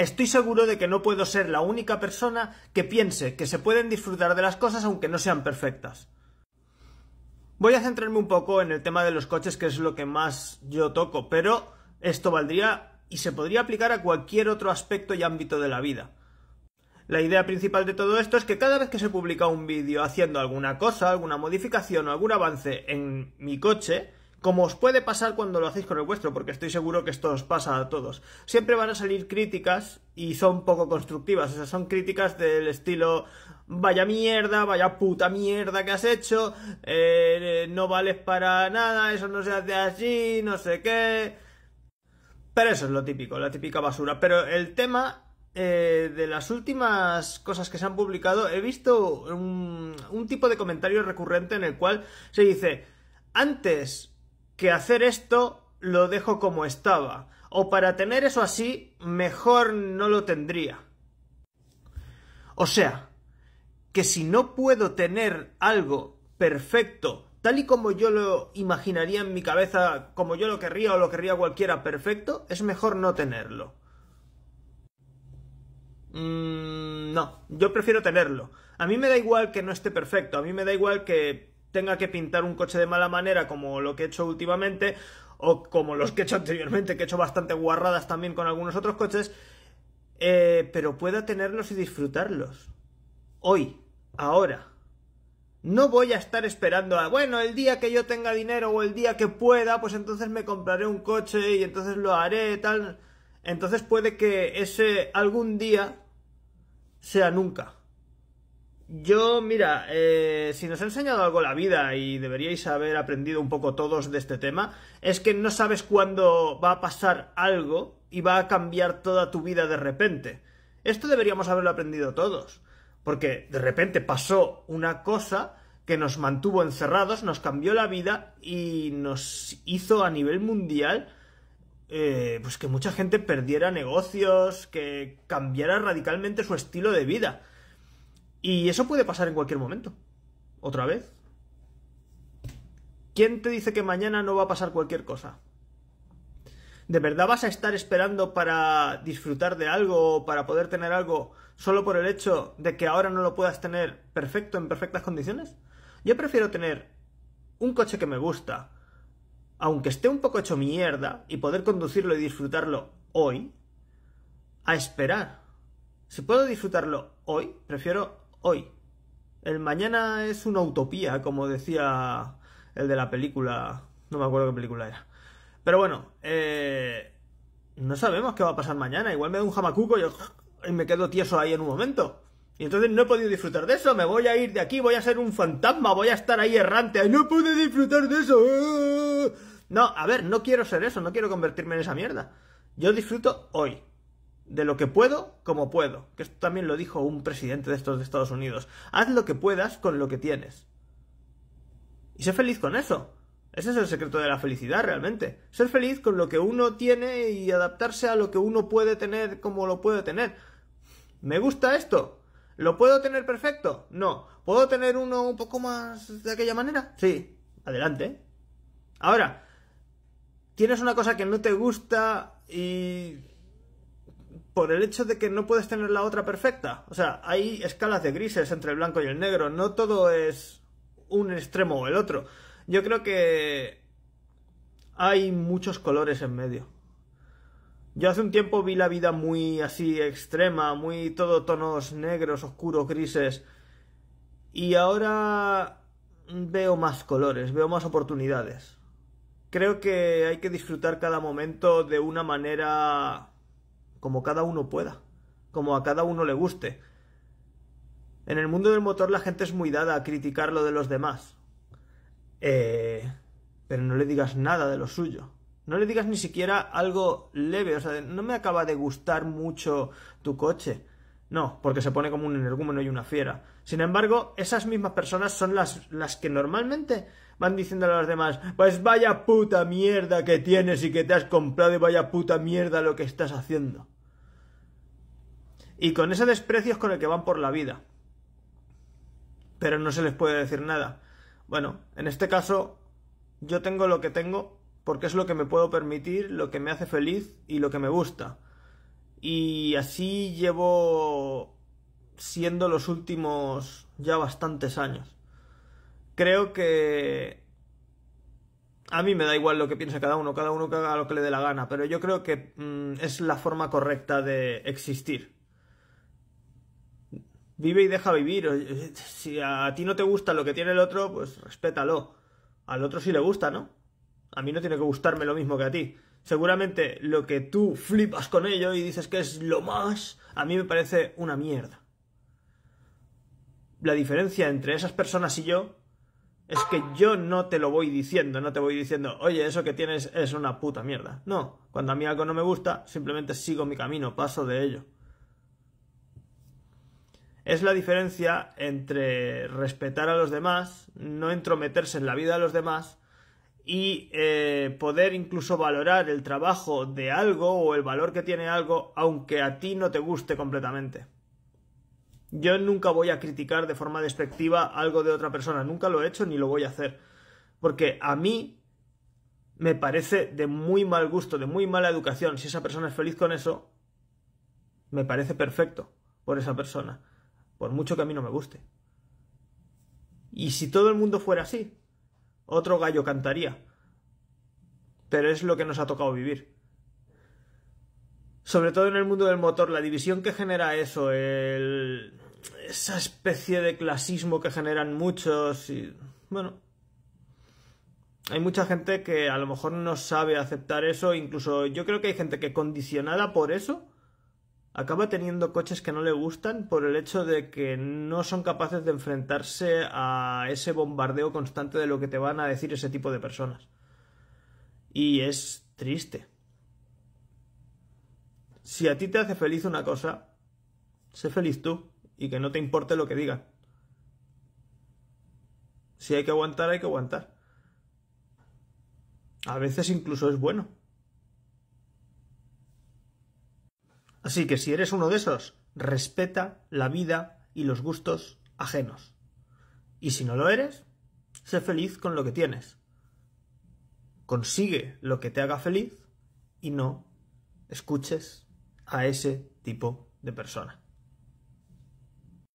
Estoy seguro de que no puedo ser la única persona que piense que se pueden disfrutar de las cosas aunque no sean perfectas. Voy a centrarme un poco en el tema de los coches, que es lo que más yo toco, pero esto valdría y se podría aplicar a cualquier otro aspecto y ámbito de la vida. La idea principal de todo esto es que cada vez que se publica un vídeo haciendo alguna cosa, alguna modificación o algún avance en mi coche, como os puede pasar cuando lo hacéis con el vuestro, porque estoy seguro que esto os pasa a todos. Siempre van a salir críticas y son poco constructivas, o sea, son críticas del estilo vaya mierda, vaya puta mierda que has hecho, eh, no vales para nada, eso no se hace así, no sé qué. Pero eso es lo típico, la típica basura. Pero el tema eh, de las últimas cosas que se han publicado, he visto un tipo de comentario recurrente en el cual se dice, antes que hacer esto lo dejo como estaba. O para tener eso así, mejor no lo tendría. O sea, que si no puedo tener algo perfecto, tal y como yo lo imaginaría en mi cabeza, como yo lo querría o lo querría cualquiera perfecto, es mejor no tenerlo. Mm, no, yo prefiero tenerlo. A mí me da igual que no esté perfecto, a mí me da igual que tenga que pintar un coche de mala manera como lo que he hecho últimamente o como los que he hecho anteriormente, que he hecho bastante guarradas también con algunos otros coches, eh, pero pueda tenerlos y disfrutarlos. Hoy, ahora. No voy a estar esperando a, bueno, el día que yo tenga dinero o el día que pueda, pues entonces me compraré un coche y entonces lo haré, tal. Entonces puede que ese algún día sea nunca. Yo, mira, eh, si nos ha enseñado algo la vida y deberíais haber aprendido un poco todos de este tema, es que no sabes cuándo va a pasar algo y va a cambiar toda tu vida de repente. Esto deberíamos haberlo aprendido todos, porque de repente pasó una cosa que nos mantuvo encerrados, nos cambió la vida y nos hizo a nivel mundial eh, pues que mucha gente perdiera negocios, que cambiara radicalmente su estilo de vida. Y eso puede pasar en cualquier momento. Otra vez. ¿Quién te dice que mañana no va a pasar cualquier cosa? ¿De verdad vas a estar esperando para disfrutar de algo o para poder tener algo solo por el hecho de que ahora no lo puedas tener perfecto, en perfectas condiciones? Yo prefiero tener un coche que me gusta, aunque esté un poco hecho mierda, y poder conducirlo y disfrutarlo hoy, a esperar. Si puedo disfrutarlo hoy, prefiero hoy. El mañana es una utopía, como decía el de la película. No me acuerdo qué película era. Pero bueno, eh, no sabemos qué va a pasar mañana. Igual me da un jamacuco y, y me quedo tieso ahí en un momento. Y entonces no he podido disfrutar de eso. Me voy a ir de aquí, voy a ser un fantasma, voy a estar ahí errante. No pude disfrutar de eso. No, a ver, no quiero ser eso, no quiero convertirme en esa mierda. Yo disfruto hoy de lo que puedo como puedo, que esto también lo dijo un presidente de estos de Estados Unidos. Haz lo que puedas con lo que tienes. Y sé feliz con eso. Ese es el secreto de la felicidad realmente. Ser feliz con lo que uno tiene y adaptarse a lo que uno puede tener como lo puede tener. ¿Me gusta esto? ¿Lo puedo tener perfecto? No. ¿Puedo tener uno un poco más de aquella manera? Sí. Adelante. Ahora, tienes una cosa que no te gusta y por el hecho de que no puedes tener la otra perfecta. O sea, hay escalas de grises entre el blanco y el negro, no todo es un extremo o el otro. Yo creo que hay muchos colores en medio. Yo hace un tiempo vi la vida muy así extrema, muy todo tonos negros, oscuros, grises. Y ahora veo más colores, veo más oportunidades. Creo que hay que disfrutar cada momento de una manera como cada uno pueda, como a cada uno le guste. En el mundo del motor la gente es muy dada a criticar lo de los demás. Eh, pero no le digas nada de lo suyo. No le digas ni siquiera algo leve, o sea, no me acaba de gustar mucho tu coche. No, porque se pone como un energúmeno y una fiera. Sin embargo, esas mismas personas son las, las que normalmente van diciendo a los demás, pues vaya puta mierda que tienes y que te has comprado y vaya puta mierda lo que estás haciendo. Y con ese desprecio es con el que van por la vida. Pero no se les puede decir nada. Bueno, en este caso yo tengo lo que tengo porque es lo que me puedo permitir, lo que me hace feliz y lo que me gusta. Y así llevo siendo los últimos ya bastantes años creo que a mí me da igual lo que piensa cada uno, cada uno que haga lo que le dé la gana, pero yo creo que mm, es la forma correcta de existir. Vive y deja vivir. Eh, si a ti no te gusta lo que tiene el otro, pues respétalo. Al otro sí le gusta, ¿no? A mí no tiene que gustarme lo mismo que a ti. Seguramente lo que tú flipas con ello y dices que es lo más, a mí me parece una mierda. La diferencia entre esas personas y yo es que yo no te lo voy diciendo, no te voy diciendo, oye, eso que tienes es una puta mierda. No, cuando a mí algo no me gusta, simplemente sigo mi camino, paso de ello. Es la diferencia entre respetar a los demás, no entrometerse en la vida de los demás y eh, poder incluso valorar el trabajo de algo o el valor que tiene algo, aunque a ti no te guste completamente. Yo nunca voy a criticar de forma despectiva algo de otra persona, nunca lo he hecho ni lo voy a hacer. Porque a mí me parece de muy mal gusto, de muy mala educación. Si esa persona es feliz con eso, me parece perfecto por esa persona, por mucho que a mí no me guste. Y si todo el mundo fuera así, otro gallo cantaría. Pero es lo que nos ha tocado vivir. Sobre todo en el mundo del motor, la división que genera eso, el, esa especie de clasismo que generan muchos y bueno, hay mucha gente que a lo mejor no sabe aceptar eso, incluso yo creo que hay gente que condicionada por eso acaba teniendo coches que no le gustan por el hecho de que no son capaces de enfrentarse a ese bombardeo constante de lo que te van a decir ese tipo de personas. Y es triste. Si a ti te hace feliz una cosa, sé feliz tú y que no te importe lo que digan. Si hay que aguantar, hay que aguantar. A veces incluso es bueno. Así que si eres uno de esos, respeta la vida y los gustos ajenos. Y si no lo eres, sé feliz con lo que tienes. Consigue lo que te haga feliz y no escuches a ese tipo de persona.